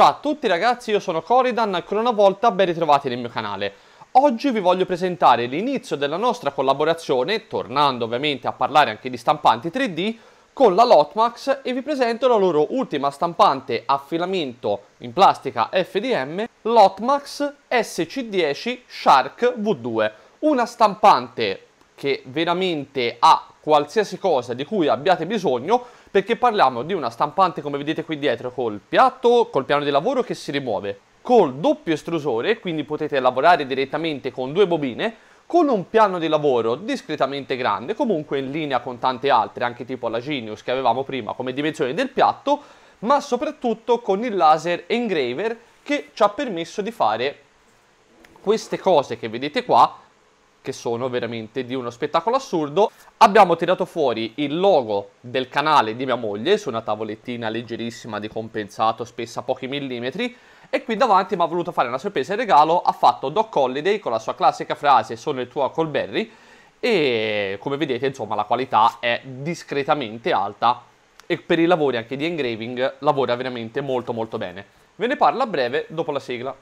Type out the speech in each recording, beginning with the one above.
Ciao a tutti ragazzi, io sono Coridan, ancora una volta ben ritrovati nel mio canale. Oggi vi voglio presentare l'inizio della nostra collaborazione, tornando ovviamente a parlare anche di stampanti 3D, con la Lotmax e vi presento la loro ultima stampante a filamento in plastica FDM, Lotmax SC10 Shark V2. Una stampante che veramente ha qualsiasi cosa di cui abbiate bisogno perché parliamo di una stampante come vedete qui dietro col piatto, col piano di lavoro che si rimuove, col doppio estrusore, quindi potete lavorare direttamente con due bobine, con un piano di lavoro discretamente grande, comunque in linea con tante altre, anche tipo la Genius che avevamo prima come dimensione del piatto, ma soprattutto con il laser engraver che ci ha permesso di fare queste cose che vedete qua che sono veramente di uno spettacolo assurdo. Abbiamo tirato fuori il logo del canale di mia moglie su una tavolettina leggerissima di compensato, spessa pochi millimetri, e qui davanti mi ha voluto fare una sorpresa e regalo, ha fatto Doc Holiday con la sua classica frase sono il tuo Colberry e come vedete insomma la qualità è discretamente alta e per i lavori anche di engraving lavora veramente molto molto bene. Ve ne parlo a breve dopo la sigla.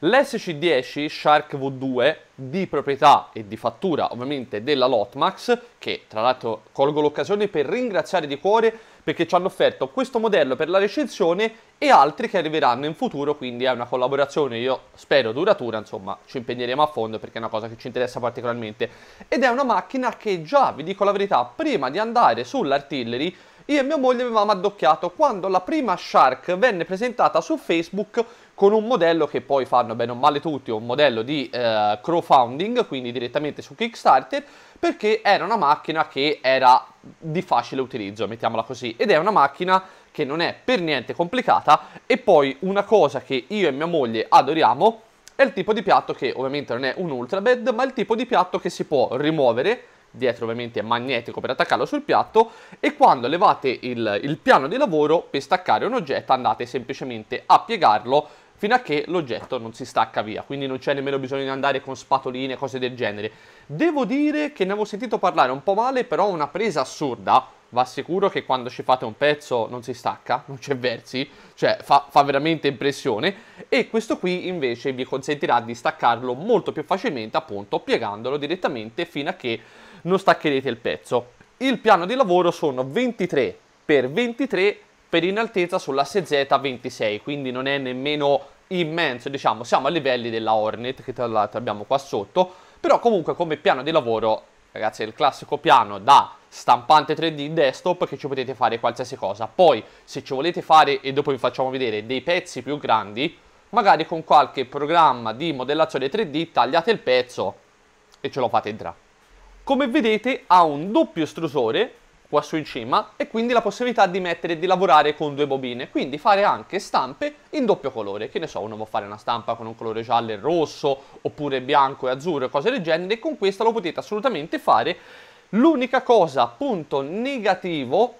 L'SC10 Shark V2 di proprietà e di fattura ovviamente della Lotmax, che tra l'altro colgo l'occasione per ringraziare di cuore perché ci hanno offerto questo modello per la recensione e altri che arriveranno in futuro, quindi è una collaborazione, io spero duratura, insomma ci impegneremo a fondo perché è una cosa che ci interessa particolarmente. Ed è una macchina che già, vi dico la verità, prima di andare sull'artillery io e mia moglie avevamo addocchiato quando la prima Shark venne presentata su Facebook con un modello che poi fanno bene o male tutti, un modello di eh, crowdfunding, quindi direttamente su Kickstarter, perché era una macchina che era di facile utilizzo, mettiamola così, ed è una macchina che non è per niente complicata e poi una cosa che io e mia moglie adoriamo è il tipo di piatto che ovviamente non è un ultra bed, ma il tipo di piatto che si può rimuovere dietro ovviamente è magnetico per attaccarlo sul piatto e quando levate il, il piano di lavoro per staccare un oggetto andate semplicemente a piegarlo fino a che l'oggetto non si stacca via, quindi non c'è nemmeno bisogno di andare con spatoline, cose del genere. Devo dire che ne avevo sentito parlare un po' male, però una presa assurda, va sicuro che quando ci fate un pezzo non si stacca, non c'è versi, cioè fa, fa, veramente impressione e questo qui invece vi consentirà di staccarlo molto più facilmente appunto piegandolo direttamente fino a che non staccherete il pezzo. Il piano di lavoro sono 23 x 23 per in altezza sull'asse Z26, quindi non è nemmeno immenso, diciamo, siamo a livelli della Hornet che tra l'altro abbiamo qua sotto, però comunque come piano di lavoro, ragazzi, è il classico piano da stampante 3D desktop che ci potete fare qualsiasi cosa. Poi, se ci volete fare, e dopo vi facciamo vedere, dei pezzi più grandi, magari con qualche programma di modellazione 3D tagliate il pezzo e ce lo fate entrare. Come vedete ha un doppio estrusore qua su in cima e quindi la possibilità di mettere di lavorare con due bobine quindi fare anche stampe in doppio colore che ne so uno può fare una stampa con un colore giallo e rosso oppure bianco e azzurro e cose del genere con questa lo potete assolutamente fare l'unica cosa punto negativo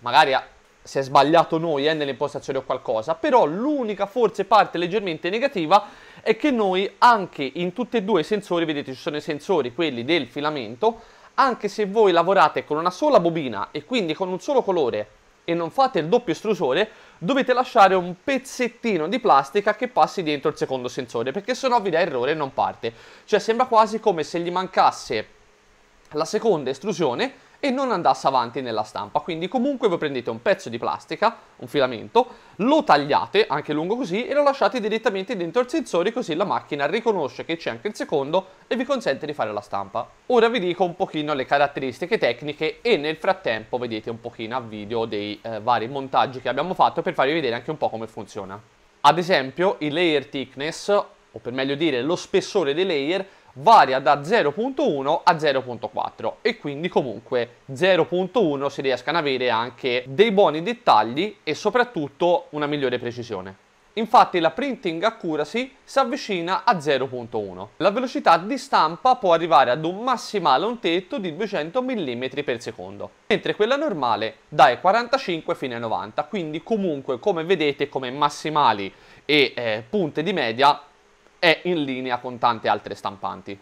magari si è sbagliato noi eh, nelle impostazioni o qualcosa, però l'unica forse parte leggermente negativa è che noi anche in tutti e due i sensori, vedete ci sono i sensori, quelli del filamento, anche se voi lavorate con una sola bobina e quindi con un solo colore e non fate il doppio estrusore, dovete lasciare un pezzettino di plastica che passi dentro il secondo sensore, perché sennò vi dà errore e non parte. Cioè sembra quasi come se gli mancasse la seconda estrusione e non andasse avanti nella stampa. Quindi comunque voi prendete un pezzo di plastica, un filamento, lo tagliate anche lungo così e lo lasciate direttamente dentro il sensore così la macchina riconosce che c'è anche il secondo e vi consente di fare la stampa. Ora vi dico un pochino le caratteristiche tecniche e nel frattempo vedete un pochino a video dei eh, vari montaggi che abbiamo fatto per farvi vedere anche un po' come funziona. Ad esempio i layer thickness, o per meglio dire lo spessore dei layer, varia da 0.1 a 0.4 e quindi comunque 0.1 si riescano ad avere anche dei buoni dettagli e soprattutto una migliore precisione. Infatti la printing accuracy si avvicina a 0.1. La velocità di stampa può arrivare ad un massimale un tetto di 200 mm per secondo, mentre quella normale dai 45 fino ai 90, quindi comunque come vedete come massimali e eh, punte di media è in linea con tante altre stampanti.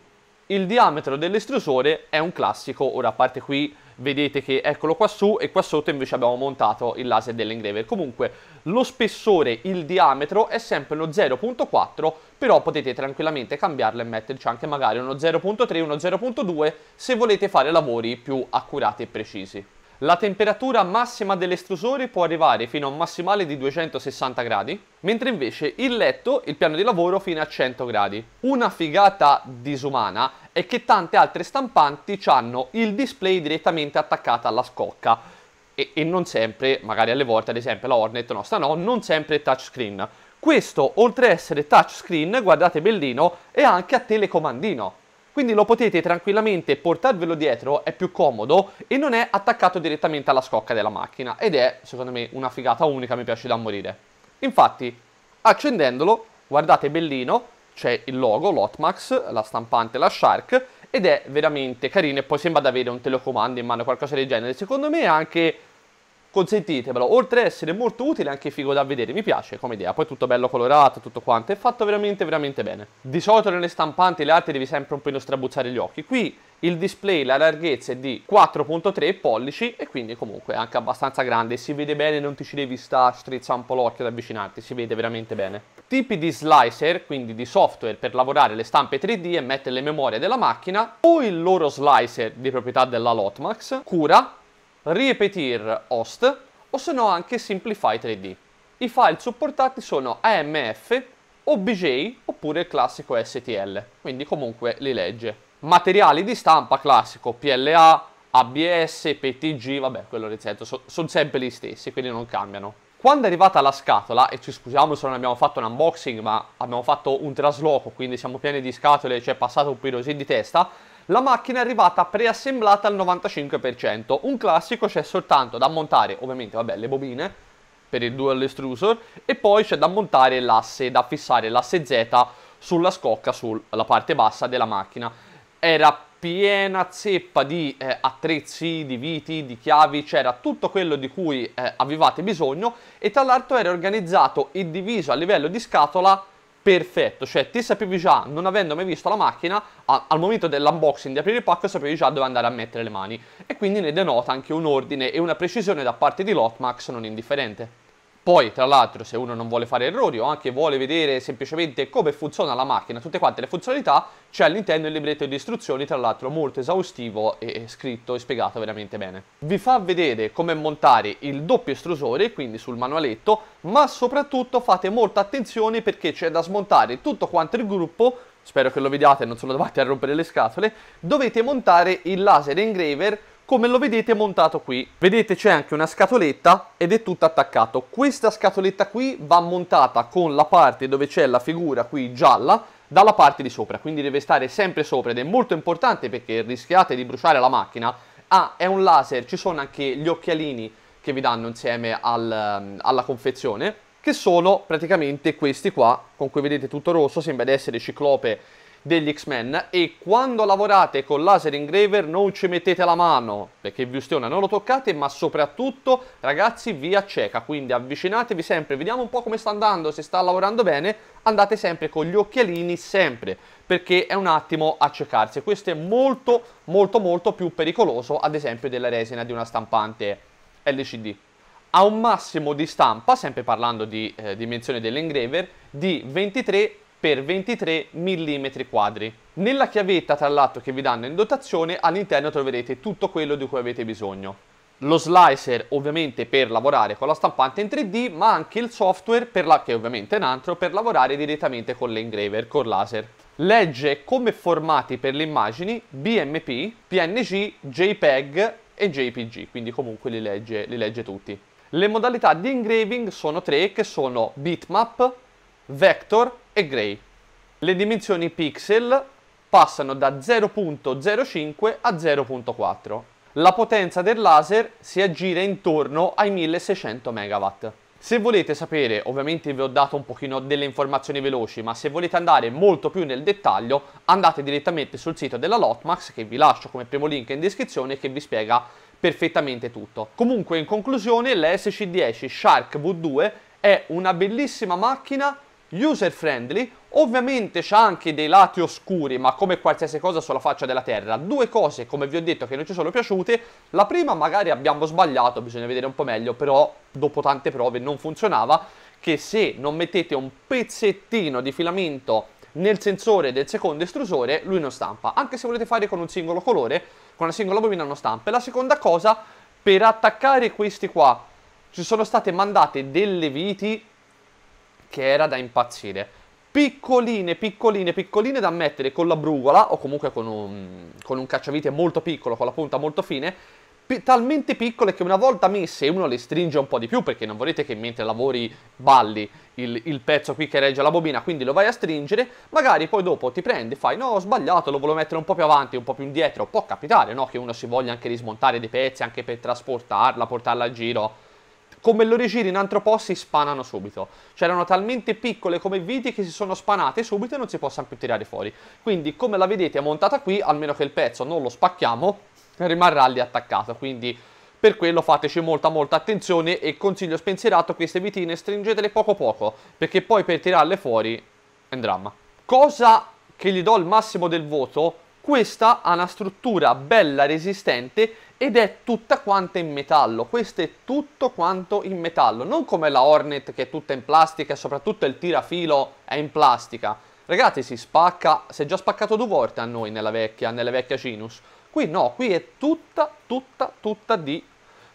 Il diametro dell'estrusore è un classico, ora a parte qui vedete che eccolo qua su e qua sotto invece abbiamo montato il laser dell'engraver. Comunque lo spessore, il diametro è sempre lo 0.4, però potete tranquillamente cambiarlo e metterci anche magari uno 0.3, uno 0.2 se volete fare lavori più accurati e precisi. La temperatura massima dell'estrusore può arrivare fino a un massimale di 260 gradi, mentre invece il letto, il piano di lavoro, fino a 100 gradi. Una figata disumana è che tante altre stampanti hanno il display direttamente attaccato alla scocca e, e non sempre, magari alle volte ad esempio la Hornet nostra no, non sempre touchscreen. Questo, oltre a essere touchscreen, guardate bellino, è anche a telecomandino quindi lo potete tranquillamente portarvelo dietro, è più comodo e non è attaccato direttamente alla scocca della macchina ed è secondo me una figata unica, mi piace da morire. Infatti accendendolo, guardate bellino, c'è il logo, l'Hotmax, la stampante, la Shark ed è veramente carino e poi sembra di avere un telecomando in mano, qualcosa del genere. Secondo me è anche consentitemelo, oltre ad essere molto utile anche figo da vedere, mi piace come idea, poi tutto bello colorato, tutto quanto, è fatto veramente veramente bene. Di solito nelle stampanti le altre devi sempre un po' strabuzzare gli occhi, qui il display, la larghezza è di 4.3 pollici e quindi comunque è anche abbastanza grande, si vede bene, non ti ci devi sta strizzare un po' l'occhio ad avvicinarti, si vede veramente bene. Tipi di slicer, quindi di software per lavorare le stampe 3D e mettere le memorie della macchina, o il loro slicer di proprietà della Lotmax, cura Repetir host o se no anche Simplify 3D. I file supportati sono AMF, OBJ oppure il classico STL, quindi comunque li legge. Materiali di stampa classico PLA, ABS, PTG, vabbè, quello nel senso, sono sempre gli stessi, quindi non cambiano. Quando è arrivata la scatola, e ci scusiamo se non abbiamo fatto un unboxing, ma abbiamo fatto un trasloco, quindi siamo pieni di scatole, ci cioè è passato un po' così di testa, la macchina è arrivata preassemblata al 95%, un classico c'è soltanto da montare ovviamente vabbè, le bobine per il dual extrusor e poi c'è da montare l'asse, da fissare l'asse Z sulla scocca sulla parte bassa della macchina. Era piena zeppa di eh, attrezzi, di viti, di chiavi, c'era tutto quello di cui eh, avevate bisogno e tra l'altro era organizzato e diviso a livello di scatola perfetto, cioè ti sapevi già, non avendo mai visto la macchina, a, al momento dell'unboxing di aprire il pacco sapevi già dove andare a mettere le mani e quindi ne denota anche un ordine e una precisione da parte di Lotmax non indifferente. Poi, tra l'altro, se uno non vuole fare errori o anche vuole vedere semplicemente come funziona la macchina, tutte quante le funzionalità, c'è all'interno il libretto di istruzioni, tra l'altro molto esaustivo e scritto e spiegato veramente bene. Vi fa vedere come montare il doppio estrusore, quindi sul manualetto, ma soprattutto fate molta attenzione perché c'è da smontare tutto quanto il gruppo spero che lo vediate e non sono davanti a rompere le scatole, dovete montare il laser engraver come lo vedete montato qui. Vedete c'è anche una scatoletta ed è tutto attaccato. Questa scatoletta qui va montata con la parte dove c'è la figura qui gialla dalla parte di sopra, quindi deve stare sempre sopra ed è molto importante perché rischiate di bruciare la macchina. Ah, è un laser, ci sono anche gli occhialini che vi danno insieme al, ehm, alla confezione, che sono praticamente questi qua, con cui vedete tutto rosso, sembra di essere ciclope degli X-Men e quando lavorate con laser engraver non ci mettete la mano perché vi ustiona, non lo toccate ma soprattutto ragazzi vi acceca quindi avvicinatevi sempre, vediamo un po' come sta andando, se sta lavorando bene andate sempre con gli occhialini sempre perché è un attimo accecarsi questo è molto molto molto più pericoloso ad esempio della resina di una stampante LCD a un massimo di stampa, sempre parlando di eh, dimensione dell'engraver, di 23 per 23 mm quadri. Nella chiavetta tra l'altro che vi danno in dotazione all'interno troverete tutto quello di cui avete bisogno. Lo slicer ovviamente per lavorare con la stampante in 3D ma anche il software la, che ovviamente un altro per lavorare direttamente con l'engraver, con laser. Legge come formati per le immagini BMP, PNG, JPEG e JPG, quindi comunque li legge, li legge tutti. Le modalità di engraving sono tre che sono bitmap, vector e gray. Le dimensioni pixel passano da 0.05 a 0.4. La potenza del laser si aggira intorno ai 1600 MW. Se volete sapere, ovviamente vi ho dato un pochino delle informazioni veloci, ma se volete andare molto più nel dettaglio andate direttamente sul sito della Lotmax che vi lascio come primo link in descrizione che vi spiega perfettamente tutto. Comunque in conclusione la SC10 Shark V2 è una bellissima macchina user friendly, ovviamente c'ha anche dei lati oscuri, ma come qualsiasi cosa sulla faccia della terra. Due cose, come vi ho detto, che non ci sono piaciute. La prima magari abbiamo sbagliato, bisogna vedere un po' meglio, però dopo tante prove non funzionava, che se non mettete un pezzettino di filamento nel sensore del secondo estrusore, lui non stampa. Anche se volete fare con un singolo colore, con una singola bobina non stampa. E la seconda cosa, per attaccare questi qua, ci sono state mandate delle viti che era da impazzire. Piccoline, piccoline, piccoline da mettere con la brugola o comunque con un, con un cacciavite molto piccolo, con la punta molto fine, talmente piccole che una volta messe uno le stringe un po' di più perché non volete che mentre lavori balli il, il, pezzo qui che regge la bobina quindi lo vai a stringere magari poi dopo ti prendi fai no ho sbagliato lo volevo mettere un po' più avanti un po' più indietro può capitare no che uno si voglia anche rismontare dei pezzi anche per trasportarla portarla a giro come lo rigiri in altro si spanano subito. Cioè erano talmente piccole come viti che si sono spanate subito e non si possono più tirare fuori. Quindi come la vedete è montata qui, almeno che il pezzo non lo spacchiamo, rimarrà lì attaccato. Quindi per quello fateci molta molta attenzione e consiglio spensierato queste vitine stringetele poco poco perché poi per tirarle fuori è un dramma. Cosa che gli do il massimo del voto questa ha una struttura bella resistente ed è tutta quanta in metallo. Questo è tutto quanto in metallo, non come la Hornet che è tutta in plastica e soprattutto il tirafilo è in plastica. Ragazzi, si spacca, si è già spaccato due volte a noi nella vecchia, nelle vecchia Cinus. Qui no, qui è tutta, tutta, tutta di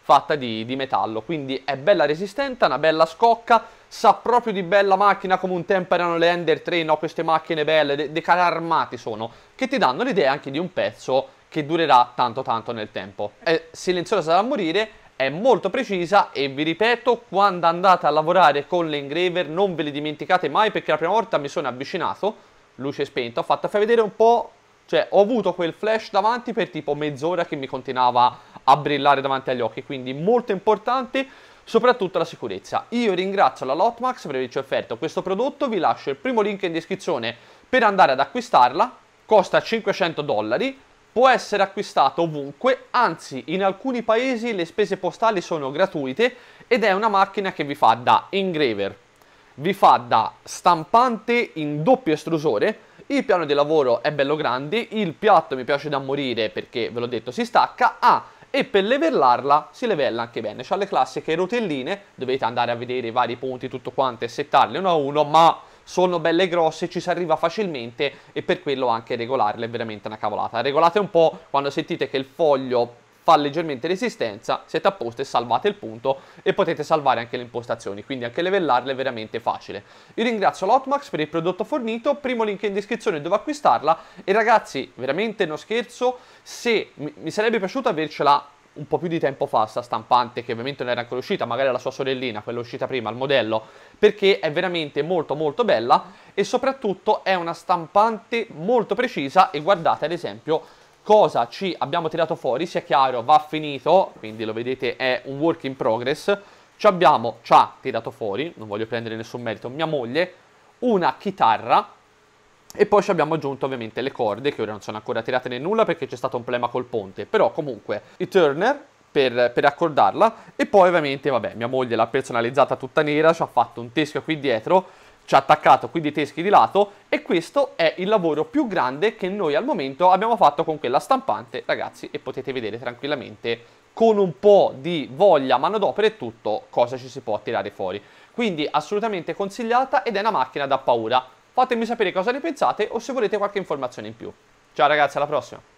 fatta di, di metallo, quindi è bella resistente, una bella scocca, sa proprio di bella macchina come un tempo erano le Ender 3, no? queste macchine belle, dei de armati sono, che ti danno l'idea anche di un pezzo che durerà tanto tanto nel tempo. È silenziosa da morire, è molto precisa e vi ripeto, quando andate a lavorare con le engraver non ve le dimenticate mai perché la prima volta mi sono avvicinato, luce spenta, ho fatto fai vedere un po' Cioè, ho avuto quel flash davanti per tipo mezz'ora che mi continuava a brillare davanti agli occhi, quindi molto importante soprattutto la sicurezza. Io ringrazio la Lotmax per averci offerto questo prodotto, vi lascio il primo link in descrizione per andare ad acquistarla, costa 500 dollari, può essere acquistato ovunque, anzi in alcuni paesi le spese postali sono gratuite ed è una macchina che vi fa da engraver, vi fa da stampante in doppio estrusore, il piano di lavoro è bello grande, il piatto mi piace da morire perché ve l'ho detto si stacca, ah, e per levellarla si livella anche bene, c'ha le classiche rotelline, dovete andare a vedere i vari punti tutto quanto e settarle uno a uno, ma sono belle grosse, ci si arriva facilmente e per quello anche regolarle è veramente una cavolata. Regolate un po' quando sentite che il foglio fa leggermente resistenza, siete a posto e salvate il punto e potete salvare anche le impostazioni, quindi anche levellarle è veramente facile. Io ringrazio l'Otmax per il prodotto fornito, primo link in descrizione dove acquistarla e ragazzi, veramente non scherzo, se mi sarebbe piaciuto avercela un po' più di tempo fa sta stampante che ovviamente non era ancora uscita, magari la sua sorellina, quella uscita prima, il modello, perché è veramente molto molto bella e soprattutto è una stampante molto precisa e guardate ad esempio cosa ci abbiamo tirato fuori, sia chiaro, va finito, quindi lo vedete è un work in progress, ci abbiamo, ci ha tirato fuori, non voglio prendere nessun merito, mia moglie, una chitarra e poi ci abbiamo aggiunto ovviamente le corde che ora non sono ancora tirate né nulla perché c'è stato un problema col ponte, però comunque i turner per, per, accordarla e poi ovviamente vabbè mia moglie l'ha personalizzata tutta nera, ci ha fatto un teschio qui dietro ci ha attaccato quindi i teschi di lato e questo è il lavoro più grande che noi al momento abbiamo fatto con quella stampante ragazzi e potete vedere tranquillamente con un po' di voglia, manodopera e tutto cosa ci si può tirare fuori. Quindi assolutamente consigliata ed è una macchina da paura. Fatemi sapere cosa ne pensate o se volete qualche informazione in più. Ciao ragazzi, alla prossima!